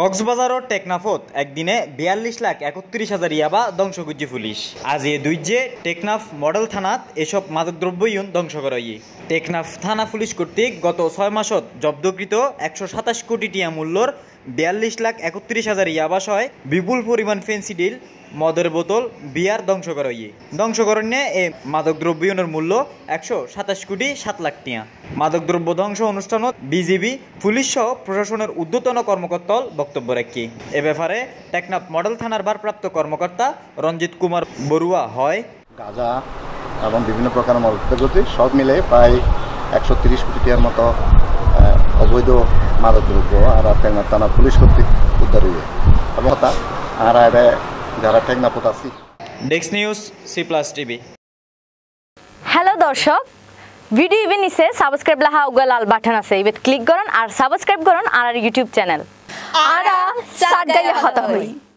কক্সবাজার ও টেকনাফত একদিনে বিয়াল্লিশ লাখ একত্রিশ হাজার ইয়াবা ধ্বংস করছে পুলিশ আজ এ দুইজে টেকনাফ মডেল থানাত এসব মাদকদ্রব্য ইউন ধ্বংস করাই টেকনাফ থানা পুলিশ কর্তৃক গত ছয় মাসত জব্দকৃত একশো সাতাশ কোটি টিয়া মূল্যর বিয়াল্লিশ লাখ একত্রিশ হাজার হয় বিপুল পরিমাণ ফেন্সিডিল মদের বোতল বিয়ার ধ্বংস করা ইয়ে ধ্বংসকরণে এই মাদকদ্রব্যনের মূল্য একশো সাতাশ কোটি সাত লাখ টিয়া মাদকদ্রব্য ধ্বংস অনুষ্ঠানত বিজিবি পুলিশ সহ প্রশাসনের ঊর্ধ্বতন কর্মকর্তল বক্তব্য রাখি এ ব্যাপারে টেকনাফ মডেল থানার ভারপ্রাপ্ত কর্মকর্তা রঞ্জিত কুমার বড়ুয়া হয় গাঁজা এবং বিভিন্ন প্রকার মদ্যগতি সব মিলে প্রায় একশো তিরিশ কোটি টিয়ার মতো অবৈধ মাদকদ্রব্য আর টেকনাফ থানা পুলিশ কর্তৃক উদ্ধার হয়ে এবং তা আর যারা News C Plus TV hello দর্শক ভিডিও ইভেন নিচে সাবস্ক্রাইব লাহা উগা লাল বাটন আছে ইবেত ক্লিক করুন আর সাবস্ক্রাইব করুন আর ইউটিউব চ্যানেল আর সাত হতা হই